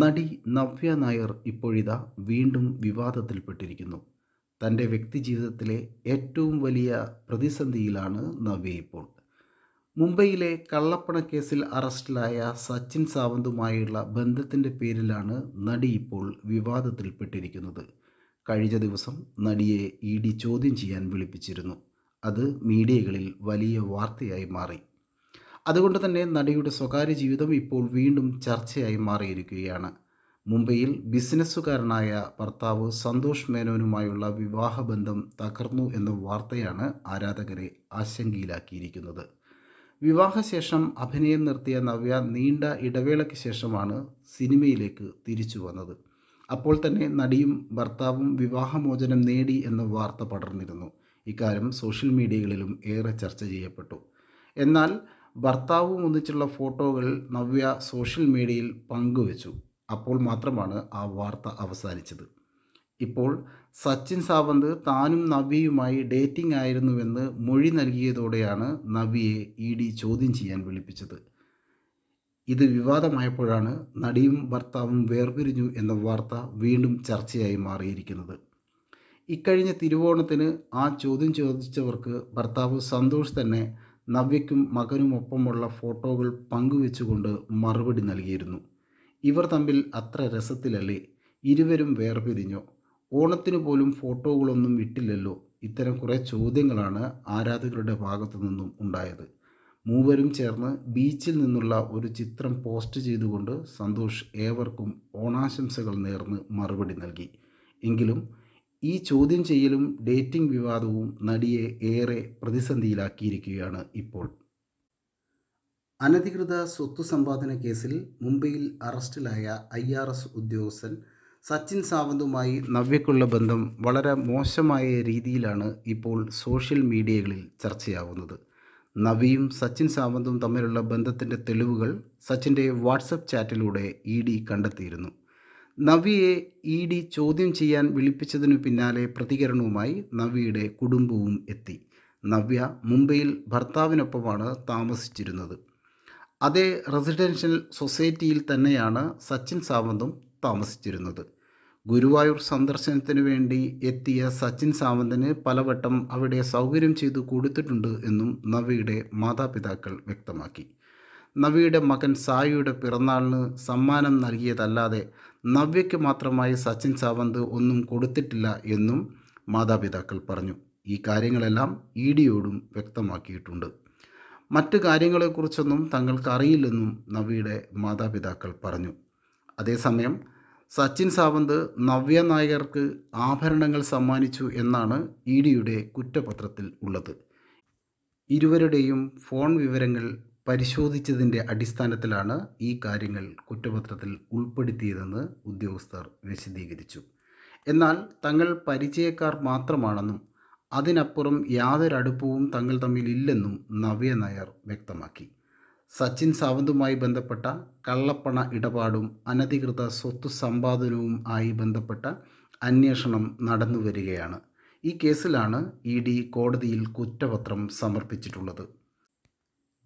നടി നവ്യ നായർ ഇപ്പോഴിത വീണ്ടും വിവാദത്തിൽപ്പെട്ടിരിക്കുന്നു തൻ്റെ വ്യക്തിജീവിതത്തിലെ ഏറ്റവും വലിയ പ്രതിസന്ധിയിലാണ് നവ്യ ഇപ്പോൾ മുംബൈയിലെ കള്ളപ്പണക്കേസിൽ അറസ്റ്റിലായ സച്ചിൻ സാവന്തുമായുള്ള ബന്ധത്തിൻ്റെ പേരിലാണ് നടി ഇപ്പോൾ വിവാദത്തിൽപ്പെട്ടിരിക്കുന്നത് കഴിഞ്ഞ ദിവസം നടിയെ ഇ ഡി ചോദ്യം ചെയ്യാൻ വിളിപ്പിച്ചിരുന്നു അത് മീഡിയകളിൽ വലിയ വാർത്തയായി മാറി അതുകൊണ്ട് തന്നെ നടിയുടെ സ്വകാര്യ ജീവിതം ഇപ്പോൾ വീണ്ടും ചർച്ചയായി മാറിയിരിക്കുകയാണ് മുംബൈയിൽ ബിസിനസ്സുകാരനായ ഭർത്താവ് സന്തോഷ് മേനോനുമായുള്ള വിവാഹബന്ധം തകർന്നു എന്ന വാർത്തയാണ് ആരാധകരെ ആശങ്കയിലാക്കിയിരിക്കുന്നത് വിവാഹശേഷം അഭിനയം നിർത്തിയ നവ്യ നീണ്ട ഇടവേളയ്ക്ക് ശേഷമാണ് സിനിമയിലേക്ക് തിരിച്ചു വന്നത് അപ്പോൾ തന്നെ നടിയും ഭർത്താവും വിവാഹമോചനം നേടി എന്ന വാർത്ത പടർന്നിരുന്നു ഇക്കാര്യം സോഷ്യൽ മീഡിയകളിലും ഏറെ ചർച്ച ചെയ്യപ്പെട്ടു എന്നാൽ ഭർത്താവും ഒന്നിച്ചുള്ള ഫോട്ടോകൾ നവ്യ സോഷ്യൽ മീഡിയയിൽ പങ്കുവച്ചു അപ്പോൾ മാത്രമാണ് ആ വാർത്ത അവസാനിച്ചത് ഇപ്പോൾ സച്ചിൻ സാവന്ത് താനും നവ്യയുമായി ഡേറ്റിംഗ് ആയിരുന്നുവെന്ന് മൊഴി നൽകിയതോടെയാണ് നവ്യയെ ഇ ഡി ചോദ്യം ചെയ്യാൻ വിളിപ്പിച്ചത് ഇത് വിവാദമായപ്പോഴാണ് നടിയും ഭർത്താവും വേർപിരിഞ്ഞു എന്ന വാർത്ത വീണ്ടും ചർച്ചയായി മാറിയിരിക്കുന്നത് ഇക്കഴിഞ്ഞ തിരുവോണത്തിന് ആ ചോദ്യം ചോദിച്ചവർക്ക് ഭർത്താവ് സന്തോഷ് തന്നെ നവ്യയ്ക്കും മകനുമൊപ്പമുള്ള ഫോട്ടോകൾ പങ്കുവെച്ചുകൊണ്ട് മറുപടി നൽകിയിരുന്നു ഇവർ തമ്മിൽ അത്ര രസത്തിലല്ലേ ഇരുവരും വേർപിരിഞ്ഞോ ഓണത്തിനു പോലും ഫോട്ടോകളൊന്നും വിട്ടില്ലല്ലോ ഇത്തരം കുറേ ചോദ്യങ്ങളാണ് ആരാധകരുടെ ഭാഗത്തു നിന്നും ഉണ്ടായത് മൂവരും ചേർന്ന് ബീച്ചിൽ നിന്നുള്ള ഒരു ചിത്രം പോസ്റ്റ് ചെയ്തുകൊണ്ട് സന്തോഷ് ഏവർക്കും ഓണാശംസകൾ നേർന്ന് മറുപടി നൽകി എങ്കിലും ഈ ചോദ്യം ചെയ്യലും ഡേറ്റിംഗ് വിവാദവും നടിയെ ഏറെ പ്രതിസന്ധിയിലാക്കിയിരിക്കുകയാണ് ഇപ്പോൾ അനധികൃത സ്വത്ത് സമ്പാദന കേസിൽ മുംബൈയിൽ അറസ്റ്റിലായ ഐ ആർ എസ് ഉദ്യോഗസ്ഥൻ സച്ചിൻ സാവന്തുമായി നവ്യക്കുള്ള ബന്ധം വളരെ മോശമായ രീതിയിലാണ് ഇപ്പോൾ സോഷ്യൽ മീഡിയകളിൽ ചർച്ചയാവുന്നത് നവിയും സച്ചിൻ സാവന്തും തമ്മിലുള്ള ബന്ധത്തിൻ്റെ തെളിവുകൾ സച്ചിൻ്റെ വാട്സപ്പ് ചാറ്റിലൂടെ ഇ ഡി കണ്ടെത്തിയിരുന്നു നവ്യയെ ഇ ഡി ചോദ്യം ചെയ്യാൻ വിളിപ്പിച്ചതിനു പിന്നാലെ പ്രതികരണവുമായി നവ്യയുടെ കുടുംബവും എത്തി നവ്യ മുംബൈയിൽ ഭർത്താവിനൊപ്പമാണ് താമസിച്ചിരുന്നത് അതേ റെസിഡൻഷ്യൽ സൊസൈറ്റിയിൽ തന്നെയാണ് സച്ചിൻ സാവന്തും താമസിച്ചിരുന്നത് ഗുരുവായൂർ സന്ദർശനത്തിന് വേണ്ടി എത്തിയ സച്ചിൻ സാവന്തിന് പലവട്ടം അവിടെ സൗകര്യം ചെയ്തു കൊടുത്തിട്ടുണ്ട് എന്നും നവ്യയുടെ മാതാപിതാക്കൾ വ്യക്തമാക്കി നവിയുടെ മകൻ സായിയുടെ പിറന്നാളിന് സമ്മാനം നൽകിയതല്ലാതെ നവ്യയ്ക്ക് മാത്രമായി സച്ചിൻ സാവന്ത് ഒന്നും കൊടുത്തിട്ടില്ല എന്നും മാതാപിതാക്കൾ പറഞ്ഞു ഈ കാര്യങ്ങളെല്ലാം ഇ ഡിയോടും വ്യക്തമാക്കിയിട്ടുണ്ട് മറ്റു കാര്യങ്ങളെക്കുറിച്ചൊന്നും തങ്ങൾക്ക് അറിയില്ലെന്നും നവിയുടെ മാതാപിതാക്കൾ പറഞ്ഞു അതേസമയം സച്ചിൻ സാവന്ത് നവ്യ നായർക്ക് ആഭരണങ്ങൾ സമ്മാനിച്ചു എന്നാണ് ഇ ഡിയുടെ കുറ്റപത്രത്തിൽ ഉള്ളത് ഇരുവരുടെയും ഫോൺ വിവരങ്ങൾ പരിശോധിച്ചതിൻ്റെ അടിസ്ഥാനത്തിലാണ് ഈ കാര്യങ്ങൾ കുറ്റപത്രത്തിൽ ഉൾപ്പെടുത്തിയതെന്ന് ഉദ്യോഗസ്ഥർ വിശദീകരിച്ചു എന്നാൽ തങ്ങൾ പരിചയക്കാർ മാത്രമാണെന്നും അതിനപ്പുറം യാതൊരു അടുപ്പവും തങ്ങൾ തമ്മിൽ ഇല്ലെന്നും നവ്യ നായർ വ്യക്തമാക്കി സച്ചിൻ സാവന്തുമായി ബന്ധപ്പെട്ട കള്ളപ്പണ ഇടപാടും അനധികൃത സ്വത്ത് സമ്പാദനവും ആയി ബന്ധപ്പെട്ട അന്വേഷണം നടന്നു വരികയാണ് ഈ കേസിലാണ് ഇ ഡി കോടതിയിൽ കുറ്റപത്രം സമർപ്പിച്ചിട്ടുള്ളത്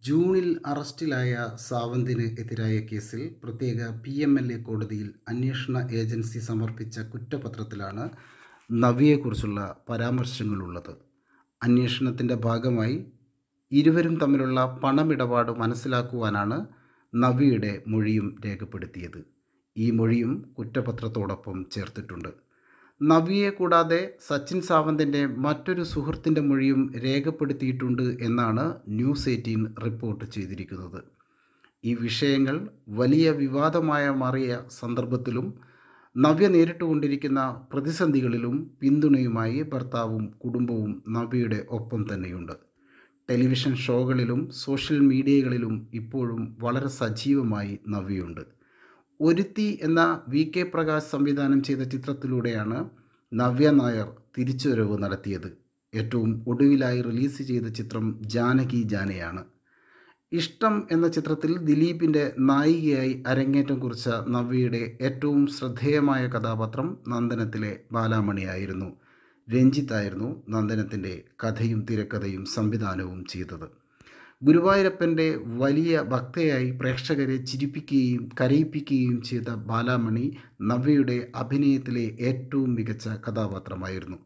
ജൂണിൽ അറസ്റ്റിലായ സാവന്തിന് എതിരായ കേസിൽ പ്രത്യേക പി എം എൽ എ കോടതിയിൽ അന്വേഷണ ഏജൻസി സമർപ്പിച്ച കുറ്റപത്രത്തിലാണ് നവിയെക്കുറിച്ചുള്ള പരാമർശങ്ങളുള്ളത് അന്വേഷണത്തിൻ്റെ ഭാഗമായി ഇരുവരും തമ്മിലുള്ള പണമിടപാട് മനസ്സിലാക്കുവാനാണ് നവിയുടെ മൊഴിയും രേഖപ്പെടുത്തിയത് ഈ മൊഴിയും കുറ്റപത്രത്തോടൊപ്പം ചേർത്തിട്ടുണ്ട് നവിയെ കൂടാതെ സച്ചിൻ സാവന്തിൻ്റെ മറ്റൊരു സുഹൃത്തിൻ്റെ മൊഴിയും രേഖപ്പെടുത്തിയിട്ടുണ്ട് എന്നാണ് ന്യൂസ് എയ്റ്റീൻ റിപ്പോർട്ട് ചെയ്തിരിക്കുന്നത് ഈ വിഷയങ്ങൾ വലിയ വിവാദമായ മാറിയ സന്ദർഭത്തിലും നവ്യ നേരിട്ടുകൊണ്ടിരിക്കുന്ന പ്രതിസന്ധികളിലും പിന്തുണയുമായി ഭർത്താവും കുടുംബവും നവ്യയുടെ ഒപ്പം തന്നെയുണ്ട് ടെലിവിഷൻ ഷോകളിലും സോഷ്യൽ മീഡിയകളിലും ഇപ്പോഴും വളരെ സജീവമായി നവ്യയുണ്ട് ഒരുത്തി എന്ന വി കെ പ്രകാശ് സംവിധാനം ചെയ്ത ചിത്രത്തിലൂടെയാണ് നവ്യ നായർ തിരിച്ചുവരവ് നടത്തിയത് ഏറ്റവും ഒടുവിലായി റിലീസ് ചെയ്ത ചിത്രം ജാനകി ജാനയാണ് ഇഷ്ടം എന്ന ചിത്രത്തിൽ ദിലീപിൻ്റെ നായികയായി അരങ്ങേറ്റം കുറിച്ച നവ്യയുടെ ഏറ്റവും ശ്രദ്ധേയമായ കഥാപാത്രം നന്ദനത്തിലെ ബാലാമണിയായിരുന്നു രഞ്ജിത്തായിരുന്നു നന്ദനത്തിൻ്റെ കഥയും തിരക്കഥയും സംവിധാനവും ചെയ്തത് ഗുരുവായൂരപ്പൻ്റെ വലിയ ഭക്തയായി പ്രേക്ഷകരെ ചിരിപ്പിക്കുകയും കരയിപ്പിക്കുകയും ചെയ്ത ബാലാമണി നവ്യയുടെ അഭിനയത്തിലെ ഏറ്റവും മികച്ച കഥാപാത്രമായിരുന്നു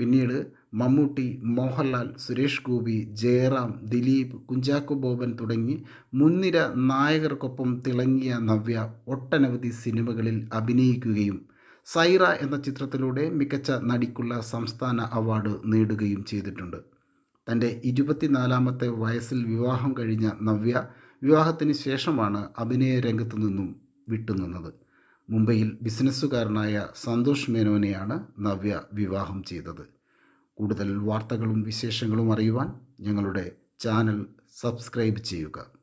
പിന്നീട് മമ്മൂട്ടി മോഹൻലാൽ സുരേഷ് ഗോപി ജയറാം ദിലീപ് കുഞ്ചാക്കു ബോബൻ തുടങ്ങി മുൻനിര നായകർക്കൊപ്പം തിളങ്ങിയ നവ്യ ഒട്ടനവധി സിനിമകളിൽ അഭിനയിക്കുകയും സൈറ എന്ന ചിത്രത്തിലൂടെ മികച്ച നടിക്കുള്ള സംസ്ഥാന അവാർഡ് നേടുകയും ചെയ്തിട്ടുണ്ട് തൻ്റെ ഇരുപത്തിനാലാമത്തെ വയസ്സിൽ വിവാഹം കഴിഞ്ഞ നവ്യ വിവാഹത്തിന് ശേഷമാണ് അഭിനയ രംഗത്തു നിന്നും വിട്ടുനിന്നത് മുംബൈയിൽ ബിസിനസ്സുകാരനായ സന്തോഷ് മേനോനെയാണ് നവ്യ വിവാഹം ചെയ്തത് കൂടുതൽ വാർത്തകളും വിശേഷങ്ങളും അറിയുവാൻ ഞങ്ങളുടെ ചാനൽ സബ്സ്ക്രൈബ് ചെയ്യുക